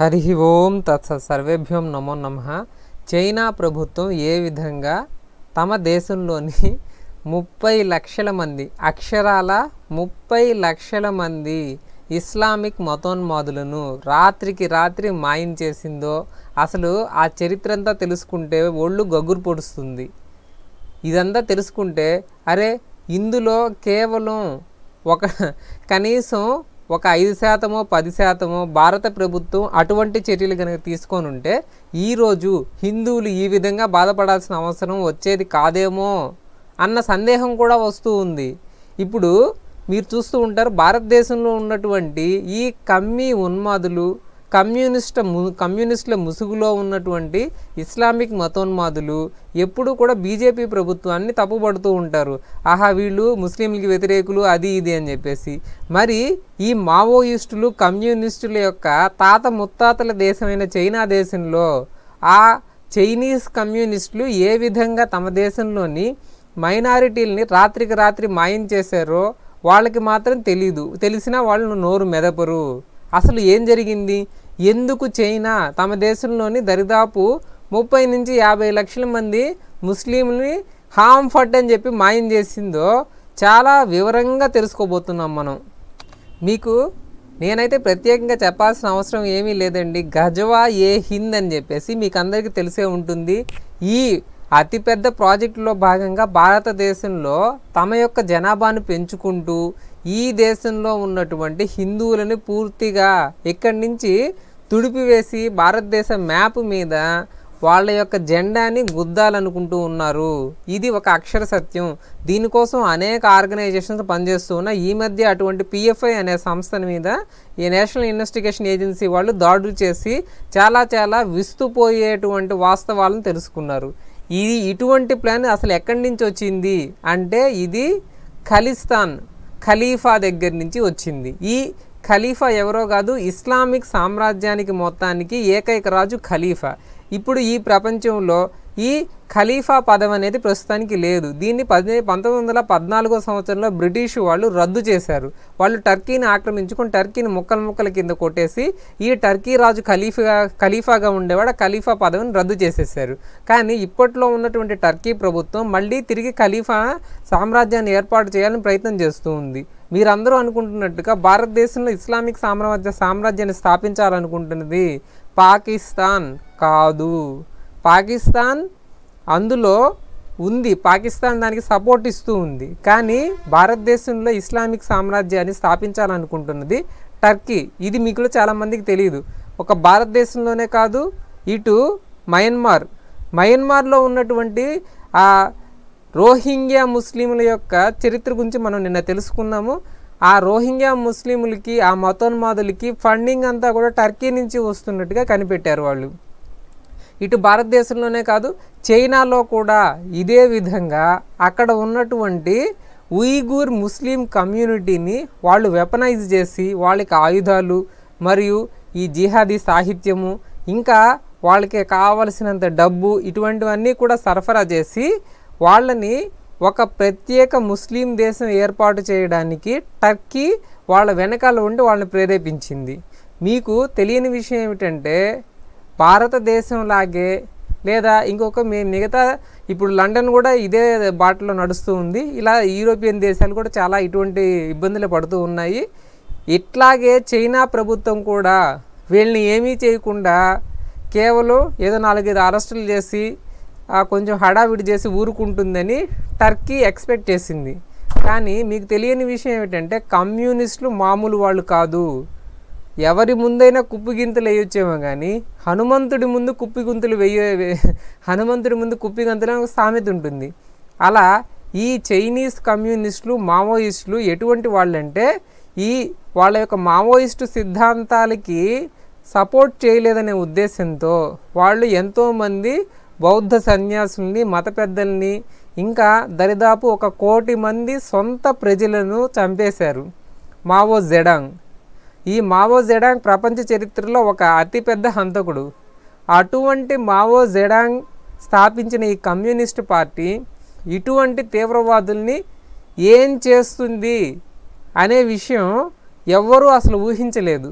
హరి ఓం తత్సర్వేభ్యం సర్వేభ్యం నమో నమ చైనా ప్రభుత్వం ఏ విధంగా తమ దేశంలోని ముప్పై లక్షల మంది అక్షరాల ముప్పై లక్షల మంది ఇస్లామిక్ మతోన్మాదులను రాత్రికి రాత్రి మాయం చేసిందో అసలు ఆ చరిత్ర అంతా తెలుసుకుంటే ఒళ్ళు గగ్గురు పొడుస్తుంది ఇదంతా తెలుసుకుంటే అరే ఇందులో కేవలం ఒక కనీసం ఒక ఐదు శాతమో పది శాతమో భారత ప్రభుత్వం అటువంటి చర్యలు కనుక తీసుకొని ఉంటే ఈరోజు హిందువులు ఈ విధంగా బాధపడాల్సిన అవసరం వచ్చేది కాదేమో అన్న సందేహం కూడా వస్తూ ఉంది ఇప్పుడు మీరు చూస్తూ ఉంటారు భారతదేశంలో ఉన్నటువంటి ఈ కమ్మీ ఉన్మాదులు కమ్యూనిస్ట్ కమ్యూనిస్టుల ముసుగులో ఉన్నటువంటి ఇస్లామిక్ మతోన్మాదులు ఎప్పుడూ కూడా బీజేపీ ప్రభుత్వాన్ని తప్పుపడుతూ ఉంటారు ఆహా వీళ్ళు ముస్లింలకి వ్యతిరేకులు అది ఇది అని చెప్పేసి మరి ఈ మావోయిస్టులు కమ్యూనిస్టుల యొక్క తాత ముత్తాతల దేశమైన చైనా దేశంలో ఆ చైనీస్ కమ్యూనిస్టులు ఏ విధంగా తమ దేశంలోని మైనారిటీలని రాత్రికి రాత్రి మాయం చేశారో వాళ్ళకి మాత్రం తెలీదు తెలిసినా వాళ్ళు నోరు మెదపరు అసలు ఏం జరిగింది ఎందుకు చైనా తమ దేశంలోని దరిదాపు ముప్పై నుంచి యాభై లక్షల మంది ముస్లింని హామ్ ఫట్ అని చెప్పి మాయం చేసిందో చాలా వివరంగా తెలుసుకోబోతున్నాం మనం మీకు నేనైతే ప్రత్యేకంగా చెప్పాల్సిన అవసరం ఏమీ లేదండి గజవా ఏ హింద్ అని చెప్పేసి మీకు అందరికీ తెలిసే ఉంటుంది ఈ అతిపెద్ద ప్రాజెక్టులో భాగంగా భారతదేశంలో తమ యొక్క జనాభాను పెంచుకుంటూ ఈ దేశంలో ఉన్నటువంటి హిందువులని పూర్తిగా ఇక్కడి నుంచి తుడిపివేసి భారతదేశ మ్యాప్ మీద వాళ్ళ యొక్క జెండాని గుద్దాలనుకుంటూ ఉన్నారు ఇది ఒక అక్షర సత్యం దీనికోసం అనేక ఆర్గనైజేషన్స్ పనిచేస్తూ ఉన్నాయి ఈ మధ్య అటువంటి పిఎఫ్ఐ అనే సంస్థ మీద ఈ నేషనల్ ఇన్వెస్టిగేషన్ ఏజెన్సీ వాళ్ళు దాడులు చేసి చాలా చాలా విస్తుపోయేటువంటి వాస్తవాలను తెలుసుకున్నారు ఇది ఇటువంటి ప్లాన్ అసలు ఎక్కడి నుంచి వచ్చింది అంటే ఇది ఖలిస్తాన్ ఖలీఫా దగ్గర నుంచి వచ్చింది ఈ ఖలీఫా ఎవరో కాదు ఇస్లామిక్ సామ్రాజ్యానికి మొత్తానికి ఏకైక రాజు ఖలీఫా ఇప్పుడు ఈ ప్రపంచంలో ఈ ఖలీఫా పదం అనేది ప్రస్తుతానికి లేదు దీన్ని పద్దెనిమిది పంతొమ్మిది వందల పద్నాలుగో సంవత్సరంలో బ్రిటిష్ వాళ్ళు రద్దు చేశారు వాళ్ళు టర్కీని ఆక్రమించుకుని టర్కీని ముక్కల ముక్కల కింద కొట్టేసి ఈ టర్కీ రాజు ఖలీఫా ఖలీఫాగా ఉండేవాడు ఖలీఫా పదవిని రద్దు చేసేసారు కానీ ఇప్పట్లో ఉన్నటువంటి టర్కీ ప్రభుత్వం మళ్ళీ తిరిగి ఖలీఫా సామ్రాజ్యాన్ని ఏర్పాటు చేయాలని ప్రయత్నం చేస్తూ ఉంది మీరందరూ అనుకుంటున్నట్టుగా భారతదేశంలో ఇస్లామిక్ సామ్రాజ్య సామ్రాజ్యాన్ని స్థాపించాలనుకుంటున్నది పాకిస్తాన్ కాదు పాకిస్తాన్ అందులో ఉంది పాకిస్తాన్ దానికి సపోర్ట్ ఇస్తూ ఉంది కానీ భారతదేశంలో ఇస్లామిక్ సామ్రాజ్యాన్ని స్థాపించాలనుకుంటున్నది టర్కీ ఇది మీకులో చాలామందికి తెలియదు ఒక భారతదేశంలోనే కాదు ఇటు మయన్మార్ మయన్మార్లో ఉన్నటువంటి ఆ రోహింగ్యా ముస్లింల యొక్క చరిత్ర గురించి మనం నిన్న తెలుసుకున్నాము ఆ రోహింగ్యా ముస్లింలకి ఆ మతోన్మాదులకి ఫండింగ్ అంతా కూడా టర్కీ నుంచి వస్తున్నట్టుగా కనిపెట్టారు వాళ్ళు ఇటు భారతదేశంలోనే కాదు చైనాలో కూడా ఇదే విధంగా అక్కడ ఉన్నటువంటి ఉయిగూర్ ముస్లిం కమ్యూనిటీని వాళ్ళు వెపనైజ్ చేసి వాళ్ళకి ఆయుధాలు మరియు ఈ జిహాదీ సాహిత్యము ఇంకా వాళ్ళకి కావలసినంత డబ్బు ఇటువంటివన్నీ కూడా సరఫరా చేసి వాళ్ళని ఒక ప్రత్యేక ముస్లిం దేశం ఏర్పాటు చేయడానికి టర్కీ వాళ్ళ వెనకాల ఉండి వాళ్ళని ప్రేరేపించింది మీకు తెలియని విషయం ఏమిటంటే భారతదేశంలాగే లేదా ఇంకొక మీ మిగతా ఇప్పుడు లండన్ కూడా ఇదే బాటలో నడుస్తూ ఉంది ఇలా యూరోపియన్ దేశాలు కూడా చాలా ఇటువంటి ఇబ్బందులు పడుతూ ఉన్నాయి ఇట్లాగే చైనా ప్రభుత్వం కూడా వీళ్ళని ఏమీ చేయకుండా కేవలం ఏదో నాలుగైదు అరెస్టులు చేసి కొంచెం హడావిడి చేసి ఊరుకుంటుందని టర్కీ ఎక్స్పెక్ట్ చేసింది కానీ మీకు తెలియని విషయం ఏమిటంటే కమ్యూనిస్టులు మామూలు వాళ్ళు కాదు ఎవరి ముందైనా కుప్పిగింతలు వేయొచ్చేమో కానీ హనుమంతుడి ముందు కుప్పిగుంతలు వేయ హనుమంతుడి ముందు కుప్పిగంతులు ఒక సామెత ఉంటుంది అలా ఈ చైనీస్ కమ్యూనిస్టులు మావోయిస్టులు ఎటువంటి వాళ్ళంటే ఈ వాళ్ళ యొక్క మావోయిస్టు సిద్ధాంతాలకి సపోర్ట్ చేయలేదనే ఉద్దేశంతో వాళ్ళు ఎంతోమంది బౌద్ధ సన్యాసుల్ని మత పెద్దల్ని ఇంకా దరిదాపు ఒక కోటి మంది సొంత ప్రజలను చంపేశారు మావో జెడాంగ్ ఈ మావో జెడాంగ్ ప్రపంచ చరిత్రలో ఒక అతిపెద్ద హంతకుడు అటువంటి మావో జెడాంగ్ స్థాపించిన ఈ కమ్యూనిస్ట్ పార్టీ ఇటువంటి తీవ్రవాదుల్ని ఏం చేస్తుంది అనే విషయం ఎవ్వరూ అసలు ఊహించలేదు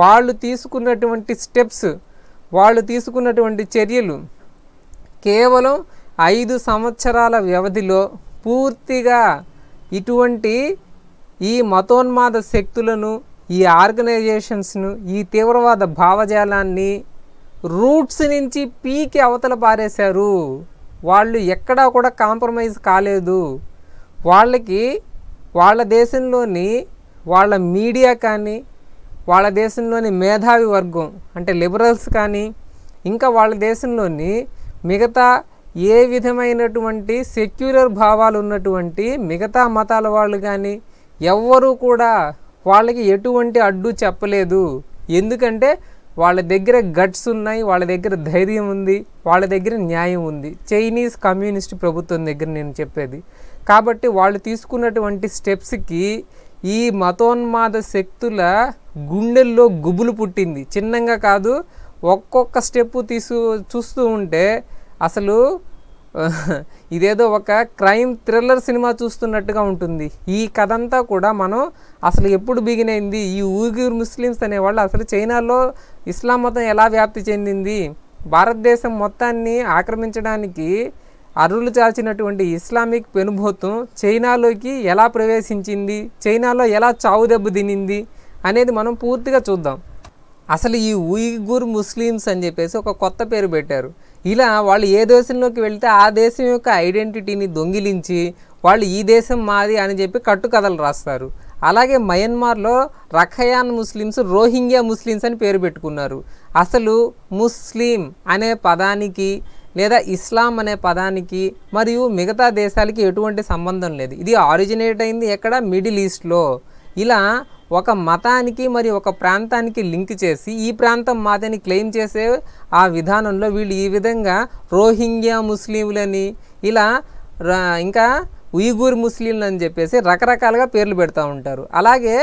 వాళ్ళు తీసుకున్నటువంటి స్టెప్స్ వాళ్ళు తీసుకున్నటువంటి చర్యలు కేవలం ఐదు సంవత్సరాల వ్యవధిలో పూర్తిగా ఇటువంటి ఈ మతోన్మాద శక్తులను ఈ ఆర్గనైజేషన్స్ను ఈ తీవ్రవాద భావజాలాన్ని రూట్స్ నుంచి పీకి అవతల పారేశారు వాళ్ళు ఎక్కడా కూడా కాంప్రమైజ్ కాలేదు వాళ్ళకి వాళ్ళ దేశంలోని వాళ్ళ మీడియా కానీ వాళ్ళ దేశంలోని మేధావి వర్గం అంటే లిబరల్స్ కానీ ఇంకా వాళ్ళ దేశంలోని మిగతా ఏ విధమైనటువంటి సెక్యులర్ భావాలు ఉన్నటువంటి మిగతా మతాల వాళ్ళు కానీ ఎవ్వరూ కూడా వాళ్ళకి ఎటువంటి అడ్డు చెప్పలేదు ఎందుకంటే వాళ్ళ దగ్గర గట్స్ ఉన్నాయి వాళ్ళ దగ్గర ధైర్యం ఉంది వాళ్ళ దగ్గర న్యాయం ఉంది చైనీస్ కమ్యూనిస్ట్ ప్రభుత్వం దగ్గర నేను చెప్పేది కాబట్టి వాళ్ళు తీసుకున్నటువంటి స్టెప్స్కి ఈ మతోన్మాద శక్తుల గుండెల్లో గుబులు పుట్టింది చిన్నంగా కాదు ఒక్కొక్క స్టెప్ తీసు చూస్తూ ఉంటే అసలు ఇదేదో ఒక క్రైమ్ థ్రిల్లర్ సినిమా చూస్తున్నట్టుగా ఉంటుంది ఈ కథ అంతా కూడా మనం అసలు ఎప్పుడు బిగినైంది ఈ ఊగిర్ ముస్లిమ్స్ అనేవాళ్ళు అసలు చైనాలో ఇస్లాం మతం ఎలా వ్యాప్తి చెందింది భారతదేశం మొత్తాన్ని ఆక్రమించడానికి అరులు చాచినటువంటి ఇస్లామిక్ పెనుభూతం చైనాలోకి ఎలా ప్రవేశించింది చైనాలో ఎలా చావు తినింది అనేది మనం పూర్తిగా చూద్దాం అసలు ఈ ఉయిగూర్ ముస్లిమ్స్ అని చెప్పేసి ఒక కొత్త పేరు పెట్టారు ఇలా వాళ్ళు ఏ దేశంలోకి వెళ్తే ఆ దేశం యొక్క ఐడెంటిటీని దొంగిలించి వాళ్ళు ఈ దేశం మాది అని చెప్పి కట్టుకథలు రాస్తారు అలాగే మయన్మార్లో రఖయాన్ ముస్లిమ్స్ రోహింగ్యా ముస్లిమ్స్ అని పేరు పెట్టుకున్నారు అసలు ముస్లిం అనే పదానికి లేదా ఇస్లాం అనే పదానికి మరియు మిగతా దేశాలకి ఎటువంటి సంబంధం లేదు ఇది ఆరిజినేట్ అయింది ఎక్కడ మిడిల్ ఈస్ట్లో ఇలా ఒక మతానికి మరి ఒక ప్రాంతానికి లింక్ చేసి ఈ ప్రాంతం మాదని క్లెయిమ్ చేసే ఆ విధానంలో వీళ్ళు ఈ విధంగా రోహింగ్యా ముస్లింలని ఇలా ఇంకా ఉయిగూర్ ముస్లింలు అని చెప్పేసి రకరకాలుగా పేర్లు పెడతా ఉంటారు అలాగే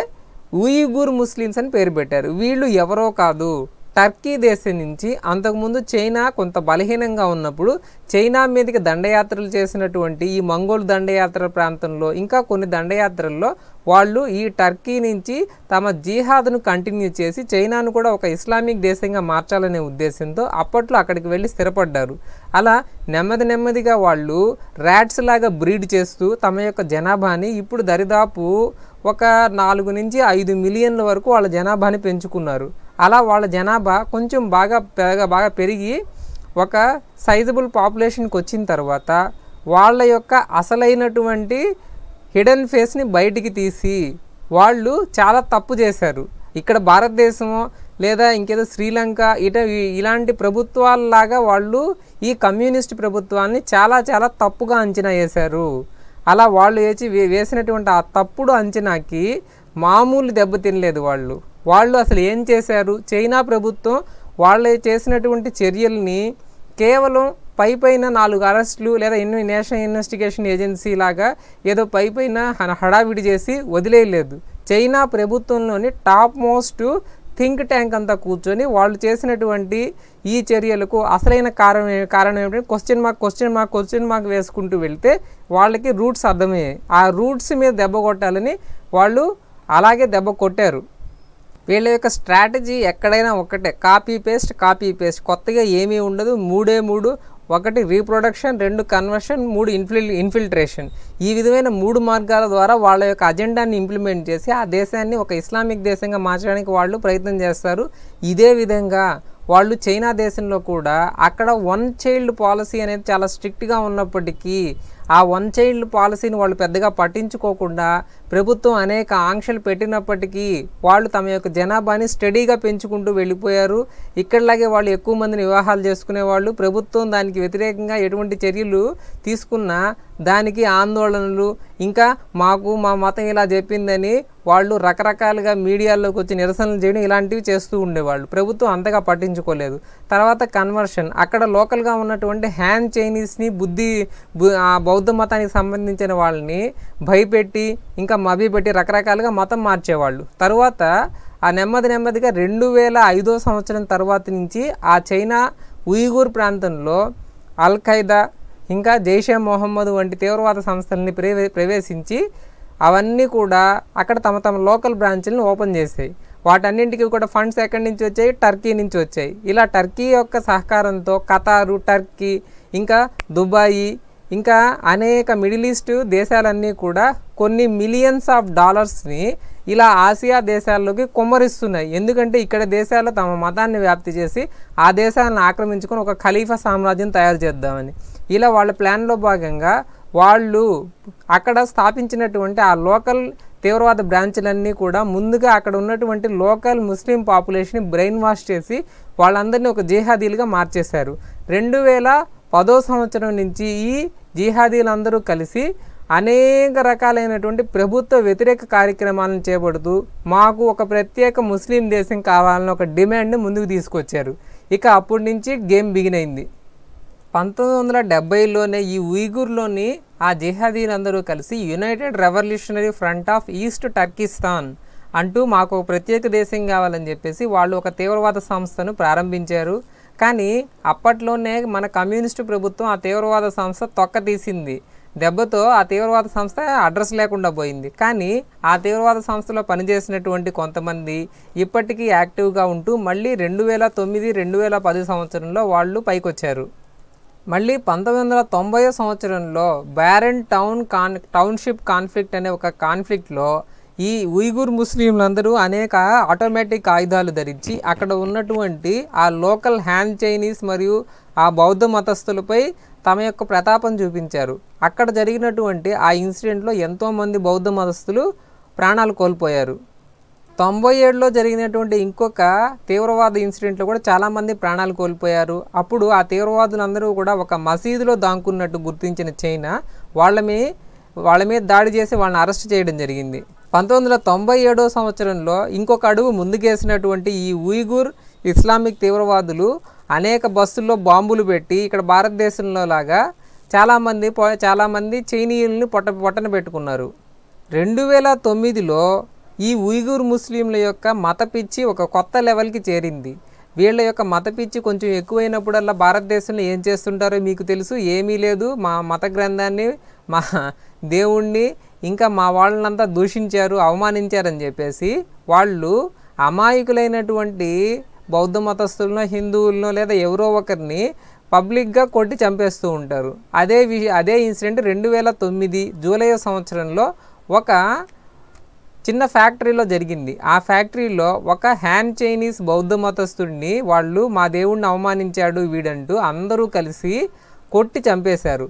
ఉయిగూర్ ముస్లిమ్స్ అని పేరు పెట్టారు వీళ్ళు ఎవరో కాదు టర్కీ దేశం నుంచి అంతకుముందు చైనా కొంత బలహీనంగా ఉన్నప్పుడు చైనా మీదకి దండయాత్రలు చేసినటువంటి ఈ మంగోల్ దండయాత్ర ప్రాంతంలో ఇంకా కొన్ని దండయాత్రల్లో వాళ్ళు ఈ టర్కీ నుంచి తమ జీహాద్ను కంటిన్యూ చేసి చైనాను కూడా ఒక ఇస్లామిక్ దేశంగా మార్చాలనే ఉద్దేశంతో అప్పట్లో అక్కడికి వెళ్ళి స్థిరపడ్డారు అలా నెమ్మది నెమ్మదిగా వాళ్ళు ర్యాట్స్ లాగా బ్రీడ్ చేస్తూ తమ యొక్క జనాభాని ఇప్పుడు దరిదాపు ఒక నాలుగు నుంచి ఐదు మిలియన్ల వరకు వాళ్ళ జనాభాని పెంచుకున్నారు అలా వాళ్ళ జనాభా కొంచెం బాగా పెరగ బాగా పెరిగి ఒక సైజబుల్ పాపులేషన్కి వచ్చిన తర్వాత వాళ్ళ యొక్క అసలైనటువంటి హిడెన్ ఫేస్ని బయటికి తీసి వాళ్ళు చాలా తప్పు చేశారు ఇక్కడ భారతదేశం లేదా ఇంకేదో శ్రీలంక ఇట ఇలాంటి ప్రభుత్వాలలాగా వాళ్ళు ఈ కమ్యూనిస్ట్ ప్రభుత్వాన్ని చాలా చాలా తప్పుగా అంచనా వేశారు అలా వాళ్ళు వేసి వేసినటువంటి ఆ తప్పుడు అంచనాకి మామూలు దెబ్బతినలేదు వాళ్ళు వాళ్ళు అసలు ఏం చేశారు చైనా ప్రభుత్వం వాళ్ళు చేసినటువంటి చర్యల్ని కేవలం పై పైన నాలుగు అరెస్టులు లేదా ఇన్ నేషనల్ ఇన్వెస్టిగేషన్ ఏజెన్సీ లాగా ఏదో పై పైన హడావిడి చేసి వదిలేయలేదు చైనా ప్రభుత్వంలోని టాప్ మోస్ట్ థింక్ ట్యాంక్ అంతా కూర్చొని వాళ్ళు చేసినటువంటి ఈ చర్యలకు అసలైన కారణం కారణం ఏమిటంటే question mark question mark question mark వేసుకుంటూ వెళ్తే వాళ్ళకి రూట్స్ అర్థమయ్యాయి ఆ రూట్స్ మీద దెబ్బ కొట్టాలని వాళ్ళు అలాగే దెబ్బ కొట్టారు వీళ్ళ యొక్క స్ట్రాటజీ ఎక్కడైనా ఒకటే కాపీ పేస్ట్ కాపీ పేస్ట్ కొత్తగా ఏమీ ఉండదు మూడే మూడు ఒకటి రీప్రొడక్షన్ రెండు కన్వర్షన్ మూడు ఇన్ఫిల్ ఇన్ఫిల్ట్రేషన్ ఈ విధమైన మూడు మార్గాల ద్వారా వాళ్ళ యొక్క అజెండాని ఇంప్లిమెంట్ చేసి ఆ దేశాన్ని ఒక ఇస్లామిక్ దేశంగా మార్చడానికి వాళ్ళు ప్రయత్నం చేస్తారు ఇదే విధంగా వాళ్ళు చైనా దేశంలో కూడా అక్కడ వన్ చైల్డ్ పాలసీ అనేది చాలా స్ట్రిక్ట్గా ఉన్నప్పటికీ ఆ వన్ చైల్డ్ పాలసీని వాళ్ళు పెద్దగా పట్టించుకోకుండా ప్రభుత్వం అనేక ఆంక్షలు పెట్టినప్పటికీ వాళ్ళు తమ యొక్క జనాభాని స్టడీగా పెంచుకుంటూ వెళ్ళిపోయారు ఇక్కడలాగే వాళ్ళు ఎక్కువ మందిని వివాహాలు చేసుకునేవాళ్ళు ప్రభుత్వం దానికి వ్యతిరేకంగా ఎటువంటి చర్యలు తీసుకున్నా దానికి ఆందోళనలు ఇంకా మాకు మా మతం ఇలా చెప్పిందని వాళ్ళు రకరకాలుగా మీడియాల్లోకి వచ్చి నిరసనలు చేయడం ఇలాంటివి చేస్తూ ఉండేవాళ్ళు ప్రభుత్వం అంతగా పట్టించుకోలేదు తర్వాత కన్వర్షన్ అక్కడ లోకల్గా ఉన్నటువంటి హ్యాండ్ చైనీస్ని బుద్ధి బౌద్ధ మతానికి సంబంధించిన వాళ్ళని భయపెట్టి ఇంకా మభిపెట్టి రకరకాలుగా మతం మార్చేవాళ్ళు తర్వాత ఆ నెమ్మది నెమ్మదిగా రెండు వేల ఐదో సంవత్సరం తర్వాత నుంచి ఆ చైనా ఉయిగూర్ ప్రాంతంలో అల్ ఖైదా ఇంకా జైషే మొహమ్మద్ వంటి తీవ్రవాద సంస్థల్ని ప్రవేశించి అవన్నీ కూడా అక్కడ తమ తమ లోకల్ బ్రాంచ్లను ఓపెన్ చేశాయి వాటన్నింటికి కూడా ఫండ్స్ ఎక్కడి నుంచి వచ్చాయి టర్కీ నుంచి వచ్చాయి ఇలా టర్కీ యొక్క సహకారంతో కతారు టర్కీ ఇంకా దుబాయి ఇంకా అనేక మిడిల్ ఈస్ట్ దేశాలన్నీ కూడా కొన్ని మిలియన్స్ ఆఫ్ డాలర్స్ని ఇలా ఆసియా దేశాల్లోకి కుమ్మరిస్తున్నాయి ఎందుకంటే ఇక్కడ దేశాల్లో తమ మతాన్ని వ్యాప్తి చేసి ఆ దేశాలను ఆక్రమించుకొని ఒక ఖలీఫా సామ్రాజ్యం తయారు చేద్దామని ఇలా వాళ్ళ ప్లాన్లో భాగంగా వాళ్ళు అక్కడ స్థాపించినటువంటి ఆ లోకల్ తీవ్రవాద బ్రాంచ్లన్నీ కూడా ముందుగా అక్కడ ఉన్నటువంటి లోకల్ ముస్లిం పాపులేషన్ని బ్రెయిన్ వాష్ చేసి వాళ్ళందరినీ ఒక జిహాదీలుగా మార్చేశారు రెండు వేల పదో సంవత్సరం నుంచి ఈ జిహాదీలందరూ కలిసి అనేక రకాలైనటువంటి ప్రభుత్వ వ్యతిరేక కార్యక్రమాలను చేపడుతూ మాకు ఒక ప్రత్యేక ముస్లిం దేశం కావాలని ఒక డిమాండ్ ముందుకు తీసుకొచ్చారు ఇక అప్పటి నుంచి గేమ్ బిగిన్ అయింది పంతొమ్మిది వందల డెబ్బైలోనే ఈ ఉయ్గూర్లోని ఆ జిహాదీలందరూ కలిసి united revolutionary front of east Turkistan అంటూ మాకు ప్రత్యేక దేశం కావాలని చెప్పేసి వాళ్ళు ఒక తీవ్రవాద సంస్థను ప్రారంభించారు కానీ అప్పట్లోనే మన కమ్యూనిస్టు ప్రభుత్వం ఆ తీవ్రవాద సంస్థ తొక్క తీసింది దెబ్బతో ఆ తీవ్రవాద సంస్థ అడ్రస్ లేకుండా పోయింది కానీ ఆ తీవ్రవాద సంస్థలో పనిచేసినటువంటి కొంతమంది ఇప్పటికీ యాక్టివ్గా ఉంటూ మళ్ళీ రెండు వేల తొమ్మిది రెండు వేల పది సంవత్సరంలో వాళ్ళు పైకొచ్చారు మళ్ళీ పంతొమ్మిది వందల తొంభై సంవత్సరంలో Baren town con township conflict అనే ఒక కాన్ఫ్లిక్ట్లో ఈ ఉయ్గూర్ ముస్లింలందరూ అనేక ఆటోమేటిక్ ఆయుధాలు ధరించి అక్కడ ఉన్నటువంటి ఆ లోకల్ హ్యాండ్ చైనీస్ మరియు ఆ బౌద్ధ మతస్థులపై తమ యొక్క ప్రతాపం చూపించారు అక్కడ జరిగినటువంటి ఆ ఇన్సిడెంట్లో ఎంతోమంది బౌద్ధ మతస్థులు ప్రాణాలు కోల్పోయారు తొంభై ఏడులో జరిగినటువంటి ఇంకొక తీవ్రవాద ఇన్సిడెంట్లో కూడా చాలామంది ప్రాణాలు కోల్పోయారు అప్పుడు ఆ తీవ్రవాదులందరూ కూడా ఒక మసీదులో దాంకున్నట్టు గుర్తించిన చైనా వాళ్ళ మీ వాళ్ళ మీద దాడి చేసి వాళ్ళని అరెస్ట్ చేయడం జరిగింది పంతొమ్మిది వందల తొంభై ఏడో సంవత్సరంలో ఇంకొక అడుగు ముందుకేసినటువంటి ఈ ఉయిగూర్ ఇస్లామిక్ తీవ్రవాదులు అనేక బస్సుల్లో బాంబులు పెట్టి ఇక్కడ భారతదేశంలో లాగా చాలామంది చాలామంది చైనీయుల్ని పొట్ట పొట్టన పెట్టుకున్నారు రెండు వేల తొమ్మిదిలో ఈ ఉయ్గూర్ ముస్లింల యొక్క మత పిచ్చి ఒక కొత్త లెవెల్కి చేరింది వీళ్ళ యొక్క మత పిచ్చి కొంచెం ఎక్కువైనప్పుడల్లా భారతదేశంలో ఏం చేస్తుంటారో మీకు తెలుసు ఏమీ లేదు మా మత గ్రంథాన్ని మా దేవుణ్ణి ఇంకా మా వాళ్ళనంతా దూషించారు అవమానించారని చెప్పేసి వాళ్ళు అమాయకులైనటువంటి బౌద్ధ మతస్థులనో హిందువులనో లేదా ఎవరో ఒకరిని పబ్లిక్గా కొట్టి చంపేస్తూ ఉంటారు అదే వి అదే ఇన్సిడెంట్ రెండు వేల తొమ్మిది జూలై సంవత్సరంలో ఒక చిన్న ఫ్యాక్టరీలో జరిగింది ఆ ఫ్యాక్టరీలో ఒక హ్యాన్ చైనీస్ బౌద్ధ మతస్థుడిని వాళ్ళు మా దేవుణ్ణి అవమానించాడు వీడంటూ అందరూ కలిసి కొట్టి చంపేశారు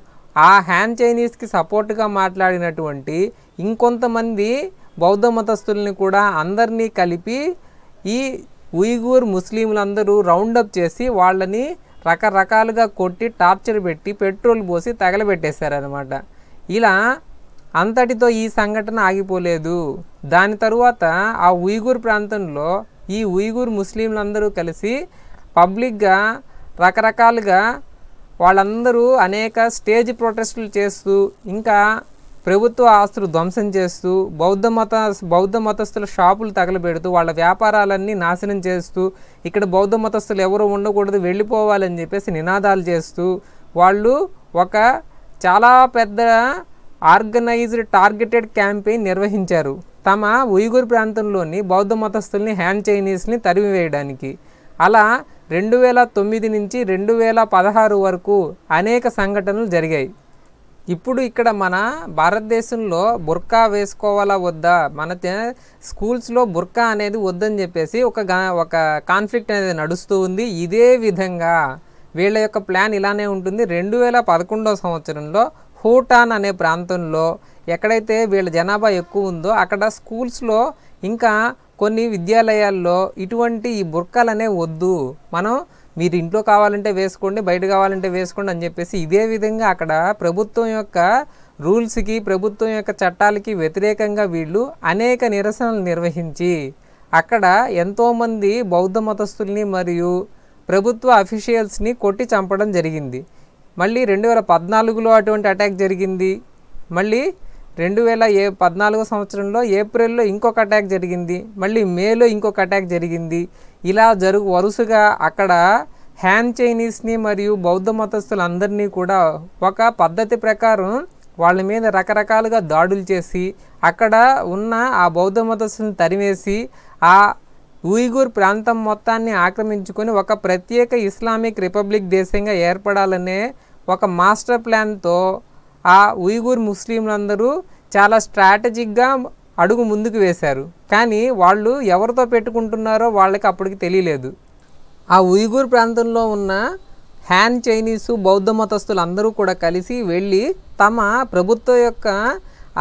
ఆ హ్యాన్ చైనీస్కి సపోర్ట్గా మాట్లాడినటువంటి ఇంకొంతమంది బౌద్ధ మతస్థుల్ని కూడా అందరినీ కలిపి ఈ ఉయ్గూర్ ముస్లింలందరూ రౌండప్ చేసి వాళ్ళని రకరకాలుగా కొట్టి టార్చర్ పెట్టి పెట్రోల్ పోసి తగలబెట్టేశారనమాట ఇలా అంతటితో ఈ సంఘటన ఆగిపోలేదు దాని తరువాత ఆ ఉయ్గూర్ ప్రాంతంలో ఈ ఉయ్గూర్ ముస్లింలందరూ కలిసి పబ్లిక్గా రకరకాలుగా వాళ్ళందరూ అనేక స్టేజ్ ప్రొటెస్టులు చేస్తూ ఇంకా ప్రభుత్వ ఆస్తులు ధ్వంసం చేస్తూ బౌద్ధ మత బౌద్ధ మతస్థుల షాపులు తగలబెడుతూ వాళ్ళ వ్యాపారాలన్నీ నాశనం చేస్తూ ఇక్కడ బౌద్ధ మతస్థులు ఎవరు ఉండకూడదు వెళ్ళిపోవాలని చెప్పేసి నినాదాలు చేస్తూ వాళ్ళు ఒక చాలా పెద్ద ఆర్గనైజ్డ్ టార్గెటెడ్ క్యాంపెయిన్ నిర్వహించారు తమ ఉయ్గూర్ ప్రాంతంలోని బౌద్ధ మతస్థుల్ని హ్యాండ్ చైనీస్ని తరిమివేయడానికి అలా రెండు వేల తొమ్మిది నుంచి రెండు వేల పదహారు వరకు అనేక సంఘటనలు జరిగాయి ఇప్పుడు ఇక్కడ మన భారతదేశంలో బుర్కా వేసుకోవాలా వద్దా మన స్కూల్స్లో బుర్కా అనేది వద్దని చెప్పేసి ఒక ఒక కాన్ఫ్లిక్ట్ అనేది నడుస్తూ ఉంది ఇదే విధంగా వీళ్ళ యొక్క ప్లాన్ ఇలానే ఉంటుంది రెండు వేల పదకొండో సంవత్సరంలో హూటాన్ అనే ప్రాంతంలో ఎక్కడైతే వీళ్ళ జనాభా ఎక్కువ ఉందో అక్కడ స్కూల్స్లో ఇంకా కొన్ని విద్యాలయాల్లో ఇటువంటి ఈ బుర్కాలనే వద్దు మనం మీరు ఇంట్లో కావాలంటే వేసుకోండి బయట కావాలంటే వేసుకోండి అని చెప్పేసి ఇదే విధంగా అక్కడ ప్రభుత్వం యొక్క రూల్స్కి ప్రభుత్వం యొక్క చట్టాలకి వ్యతిరేకంగా వీళ్ళు అనేక నిరసనలు నిర్వహించి అక్కడ ఎంతోమంది బౌద్ధ మతస్థుల్ని మరియు ప్రభుత్వ అఫీషియల్స్ని కొట్టి చంపడం జరిగింది మళ్ళీ రెండు వేల పద్నాలుగులో అటువంటి అటాక్ జరిగింది మళ్ళీ రెండు వేల ఏ పద్నాలుగో సంవత్సరంలో ఏప్రిల్లో ఇంకొక అటాక్ జరిగింది మళ్ళీ మేలో ఇంకొక అటాక్ జరిగింది ఇలా జరుగు వరుసగా అక్కడ హ్యాన్ చైనీస్ని మరియు బౌద్ధ మతస్థులందరినీ కూడా ఒక పద్ధతి ప్రకారం వాళ్ళ మీద రకరకాలుగా దాడులు చేసి అక్కడ ఉన్న ఆ బౌద్ధ మతస్థులను తరిమేసి ఆ ఉయిగూర్ ప్రాంతం మొత్తాన్ని ఆక్రమించుకొని ఒక ప్రత్యేక ఇస్లామిక్ రిపబ్లిక్ దేశంగా ఏర్పడాలనే ఒక మాస్టర్ ప్లాన్తో ఆ ఉయిగూర్ ముస్లింలందరూ చాలా స్ట్రాటజిక్గా అడుగు ముందుకు వేశారు కానీ వాళ్ళు ఎవరితో పెట్టుకుంటున్నారో వాళ్ళకి అప్పటికి తెలియలేదు ఆ ఉయ్గూర్ ప్రాంతంలో ఉన్న హ్యాన్ చైనీసు బౌద్ధ మతస్థులందరూ కూడా కలిసి వెళ్ళి తమ ప్రభుత్వం యొక్క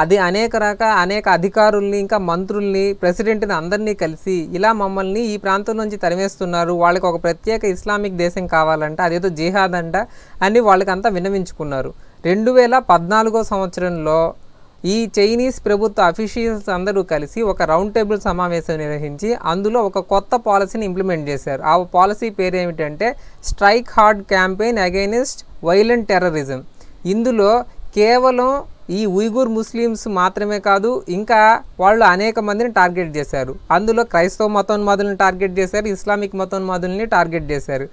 అది అనేక రక అనేక అధికారుల్ని ఇంకా మంత్రుల్ని ప్రెసిడెంట్ని అందరినీ కలిసి ఇలా మమ్మల్ని ఈ ప్రాంతం నుంచి తరిమేస్తున్నారు వాళ్ళకి ఒక ప్రత్యేక ఇస్లామిక్ దేశం కావాలంట అదేదో జిహాద్ అంట అని వాళ్ళకంతా విన్నవించుకున్నారు రెండు వేల పద్నాలుగో సంవత్సరంలో ఈ చైనీస్ ప్రభుత్వ అఫీషియల్స్ అందరూ కలిసి ఒక రౌండ్ టేబుల్ సమావేశం నిర్వహించి అందులో ఒక కొత్త పాలసీని ఇంప్లిమెంట్ చేశారు ఆ పాలసీ పేరు ఏమిటంటే strike hard campaign against violent terrorism ఇందులో కేవలం ఈ ఉయ్గూర్ ముస్లిమ్స్ మాత్రమే కాదు ఇంకా వాళ్ళు అనేక మందిని టార్గెట్ చేశారు అందులో క్రైస్తవ మతోన్మాదులను టార్గెట్ చేశారు ఇస్లామిక్ మతోన్మాదుల్ని టార్గెట్ చేశారు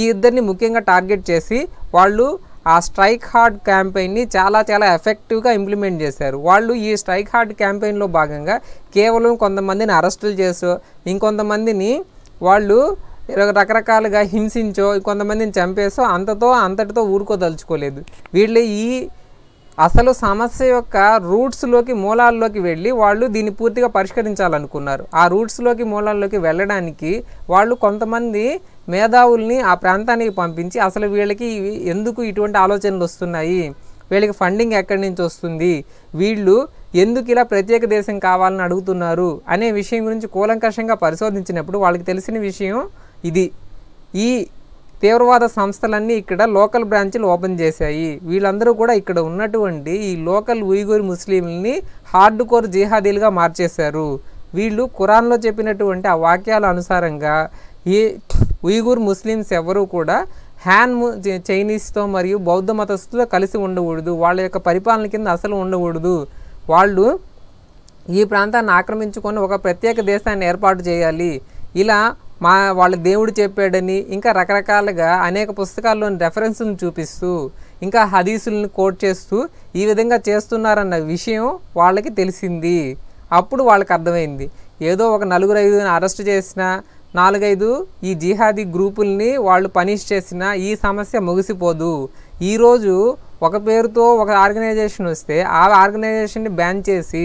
ఈ ఇద్దరిని ముఖ్యంగా టార్గెట్ చేసి వాళ్ళు ఆ స్ట్రైక్ హార్డ్ క్యాంపెయిన్ని చాలా చాలా ఎఫెక్టివ్గా ఇంప్లిమెంట్ చేశారు వాళ్ళు ఈ స్ట్రైక్ హార్డ్ క్యాంపెయిన్లో భాగంగా కేవలం కొంతమందిని అరెస్టులు చేసో ఇంకొంతమందిని వాళ్ళు రకరకాలుగా హింసించో కొంతమందిని చంపేసో అంతతో అంతటితో ఊరుకోదలుచుకోలేదు వీళ్ళు ఈ అసలు సమస్య యొక్క రూట్స్లోకి మూలాల్లోకి వెళ్ళి వాళ్ళు దీన్ని పూర్తిగా పరిష్కరించాలనుకున్నారు ఆ రూట్స్లోకి మూలాల్లోకి వెళ్ళడానికి వాళ్ళు కొంతమంది మేధావుల్ని ఆ ప్రాంతానికి పంపించి అసలు వీళ్ళకి ఎందుకు ఇటువంటి ఆలోచనలు వస్తున్నాయి వీళ్ళకి ఫండింగ్ ఎక్కడి నుంచి వస్తుంది వీళ్ళు ఎందుకు ఇలా ప్రత్యేక దేశం కావాలని అడుగుతున్నారు అనే విషయం గురించి కూలంకషంగా పరిశోధించినప్పుడు వాళ్ళకి తెలిసిన విషయం ఇది ఈ తీవ్రవాద సంస్థలన్నీ ఇక్కడ లోకల్ బ్రాంచ్లు ఓపెన్ చేశాయి వీళ్ళందరూ కూడా ఇక్కడ ఉన్నటువంటి ఈ లోకల్ ఉయ్గూర్ ముస్లింలని హార్డ్ కోర్ జిహాదీలుగా మార్చేశారు వీళ్ళు ఖురాన్లో చెప్పినటువంటి ఆ వాక్యాల అనుసారంగా ఈ ఉయ్గూర్ ముస్లింస్ ఎవరూ కూడా హ్యాన్ చైనీస్తో మరియు బౌద్ధ మతస్థులతో కలిసి ఉండకూడదు వాళ్ళ యొక్క పరిపాలన కింద అసలు ఉండకూడదు వాళ్ళు ఈ ప్రాంతాన్ని ఆక్రమించుకొని ఒక ప్రత్యేక దేశాన్ని ఏర్పాటు చేయాలి ఇలా మా వాళ్ళ దేవుడు చెప్పాడని ఇంకా రకరకాలుగా అనేక పుస్తకాల్లోని రెఫరెన్స్ను చూపిస్తూ ఇంకా హదీసులను కోట్ చేస్తూ ఈ విధంగా చేస్తున్నారన్న విషయం వాళ్ళకి తెలిసింది అప్పుడు వాళ్ళకి అర్థమైంది ఏదో ఒక నలుగురు ఐదుని అరెస్ట్ చేసిన నాలుగైదు ఈ జిహాదీ గ్రూపుల్ని వాళ్ళు పనిష్ చేసిన ఈ సమస్య ముగిసిపోదు ఈరోజు ఒక పేరుతో ఒక ఆర్గనైజేషన్ వస్తే ఆ ఆర్గనైజేషన్ని బ్యాన్ చేసి